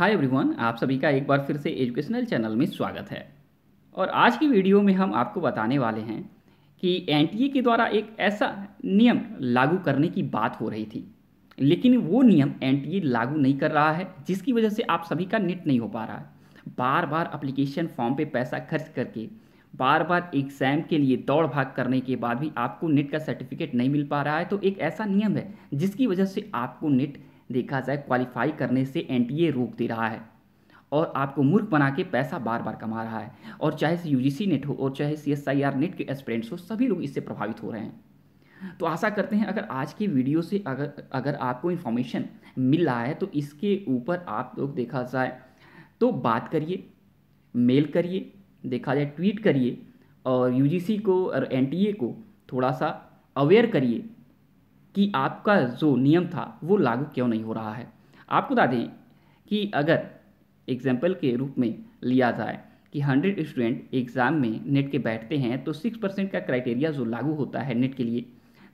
hi everyone आप सभी का एक बार फिर से एजुकेशनल चैनल में स्वागत है और आज की वीडियो में हम आपको बताने वाले हैं कि एन के द्वारा एक ऐसा नियम लागू करने की बात हो रही थी लेकिन वो नियम एन लागू नहीं कर रहा है जिसकी वजह से आप सभी का नेट नहीं हो पा रहा है बार बार अप्लीकेशन फॉर्म पर पैसा खर्च करके बार बार एग्ज़ाम के लिए दौड़ भाग करने के बाद भी आपको नेट का सर्टिफिकेट नहीं मिल पा रहा है तो एक ऐसा नियम है जिसकी वजह से आपको नेट देखा जाए क्वालिफाई करने से ए रोक दे रहा है और आपको मूर्ख बना के पैसा बार बार कमा रहा है और चाहे यू सी नेट हो और चाहे C S I R NET के एस्पिरेंट्स हो सभी लोग इससे प्रभावित हो रहे हैं तो आशा करते हैं अगर आज की वीडियो से अगर अगर आपको इन्फॉर्मेशन मिल रहा है तो इसके ऊपर आप लोग देखा जाए तो बात करिए मेल करिए देखा जाए ट्वीट करिए और सी को और ए को थोड़ा सा अवेयर करिए कि आपका जो नियम था वो लागू क्यों नहीं हो रहा है आपको बता दें कि अगर एग्जाम्पल के रूप में लिया जाए कि हंड्रेड स्टूडेंट एग्ज़ाम में नेट के बैठते हैं तो सिक्स परसेंट का क्राइटेरिया जो लागू होता है नेट के लिए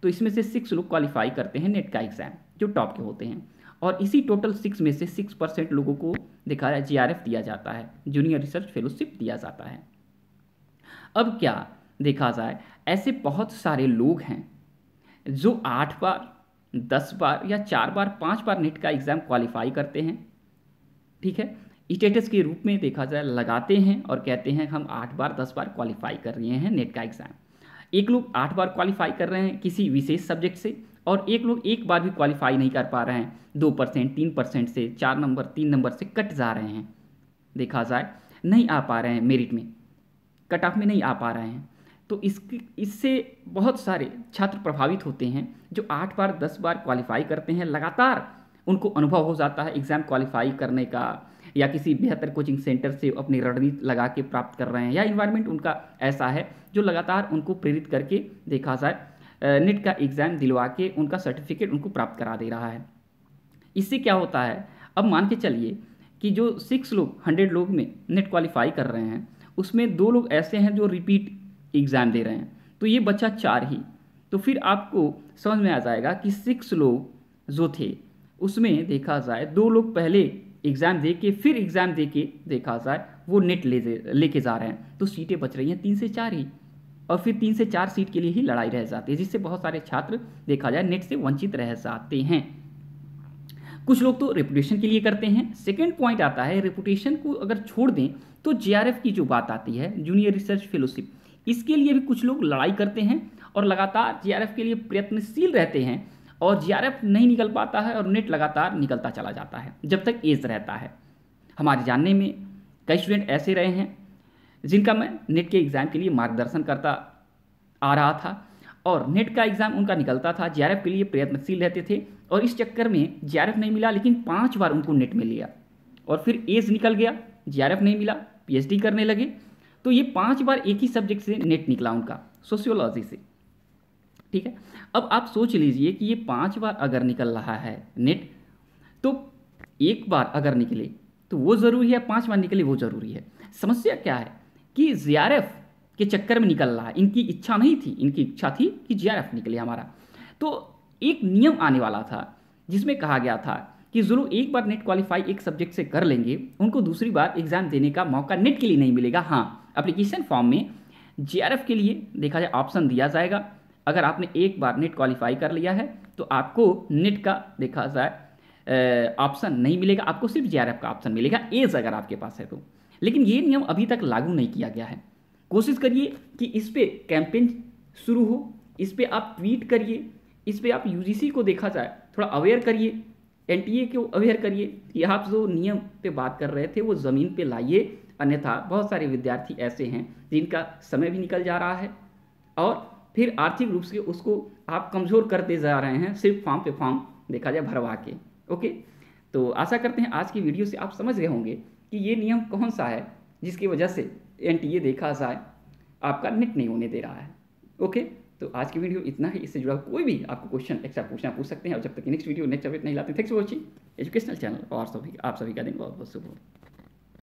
तो इसमें से सिक्स लोग क्वालिफाई करते हैं नेट का एग्ज़ाम जो टॉप के होते हैं और इसी टोटल सिक्स में से सिक्स परसेंट लोगों को देखा जी आर एफ दिया जाता है जूनियर रिसर्च फेलोशिप दिया जाता है अब क्या देखा जाए ऐसे बहुत सारे लोग हैं जो आठ बार दस बार या चार बार पाँच बार नेट का एग्ज़ाम क्वालिफाई करते हैं ठीक है स्टेटस के रूप में देखा जाए लगाते हैं और कहते हैं हम आठ बार दस बार क्वालिफाई कर रहे हैं नेट का एग्ज़ाम एक लोग आठ बार क्वालिफाई कर रहे हैं किसी विशेष सब्जेक्ट से और एक लोग एक बार भी क्वालिफाई नहीं कर पा रहे हैं दो परसेंट तीन परसेंट से चार नंबर तीन नंबर से कट जा रहे हैं देखा जाए नहीं आ पा रहे हैं मेरिट में कट ऑफ में नहीं आ पा रहे हैं तो इसकी इससे बहुत सारे छात्र प्रभावित होते हैं जो आठ बार दस बार क्वालिफाई करते हैं लगातार उनको अनुभव हो जाता है एग्ज़ाम क्वालिफाई करने का या किसी बेहतर कोचिंग सेंटर से अपनी रणनीति लगा के प्राप्त कर रहे हैं या इन्वायरमेंट उनका ऐसा है जो लगातार उनको प्रेरित करके देखा जाए नेट का एग्ज़ाम दिलवा के उनका सर्टिफिकेट उनको प्राप्त करा दे रहा है इससे क्या होता है अब मान के चलिए कि जो सिक्स लोग हंड्रेड लोग में नेट क्वालिफाई कर रहे हैं उसमें दो लोग ऐसे हैं जो रिपीट एग्ज़ाम दे रहे हैं तो ये बचा चार ही तो फिर आपको समझ में आ जाएगा कि सिक्स लोग जो थे उसमें देखा जाए दो लोग पहले एग्ज़ाम दे के फिर एग्ज़ाम दे के देखा जाए वो नेट ले लेके जा रहे हैं तो सीटें बच रही हैं तीन से चार ही और फिर तीन से चार सीट के लिए ही लड़ाई रह जाती है जिससे बहुत सारे छात्र देखा जाए नेट से वंचित रह जाते हैं कुछ लोग तो रेपुटेशन के लिए करते हैं सेकेंड पॉइंट आता है रेपुटेशन को अगर छोड़ दें तो जे की जो बात आती है जूनियर रिसर्च फेलोशिप इसके लिए भी कुछ लोग लड़ाई करते हैं और लगातार जीआरएफ के लिए प्रयत्नशील रहते हैं और जीआरएफ नहीं निकल पाता है और नेट लगातार निकलता चला जाता है जब तक एज रहता है हमारे जानने में कई स्टूडेंट ऐसे रहे हैं जिनका मैं नेट के एग्ज़ाम के लिए मार्गदर्शन करता आ रहा था और नेट का एग्ज़ाम उनका निकलता था एफ के लिए प्रयत्नशील रहते थे और इस चक्कर में एफ नहीं मिला लेकिन पाँच बार उनको नेट में लिया और फिर एज निकल गया एफ नहीं मिला डी करने लगे तो ये पांच बार एक ही सब्जेक्ट से नेट निकला उनका सोशियोलॉजी से ठीक है अब आप सोच लीजिए कि ये पांच बार अगर निकल रहा है नेट तो एक बार अगर निकले तो वो ज़रूरी है पांच बार निकले वो ज़रूरी है समस्या क्या है कि जे के चक्कर में निकल रहा है इनकी इच्छा नहीं थी इनकी इच्छा थी कि जे निकले हमारा तो एक नियम आने वाला था जिसमें कहा गया था कि जो एक बार नेट क्वालिफाई एक सब्जेक्ट से कर लेंगे उनको दूसरी बार एग्ज़ाम देने का मौका नेट के लिए नहीं मिलेगा हाँ अप्लीकेशन फॉर्म में जीआरएफ के लिए देखा जाए ऑप्शन दिया जाएगा अगर आपने एक बार नेट क्वालिफाई कर लिया है तो आपको नेट का देखा जाए ऑप्शन नहीं मिलेगा आपको सिर्फ जे का ऑप्शन मिलेगा एज अगर आपके पास है तो लेकिन ये नियम अभी तक लागू नहीं किया गया है कोशिश करिए कि इस पर कैंपेन शुरू हो इस पर आप ट्वीट करिए इस पर आप यूजीसी को देखा जाए थोड़ा अवेयर करिए एन को अवेयर करिए कि आप जो नियम पे बात कर रहे थे वो ज़मीन पे लाइए अन्यथा बहुत सारे विद्यार्थी ऐसे हैं जिनका समय भी निकल जा रहा है और फिर आर्थिक रूप से उसको आप कमज़ोर करते जा रहे हैं सिर्फ फॉर्म पे फॉर्म देखा जाए भरवा के ओके तो आशा करते हैं आज की वीडियो से आप समझ गए होंगे कि ये नियम कौन सा है जिसकी वजह से एन टी ए देखा जाए आपका नेट नहीं होने दे रहा है ओके तो आज की वीडियो इतना ही इससे जुड़ा कोई भी आपको क्वेश्चन एक्स्ट्रा पूछना पूछ सकते हैं और जब तक नेक्स्ट वीडियो नेक्स्ट अपडेट नहीं लाते thanks for watching educational channel और सभी आप सभी का दिन बहुत बहुत शुभ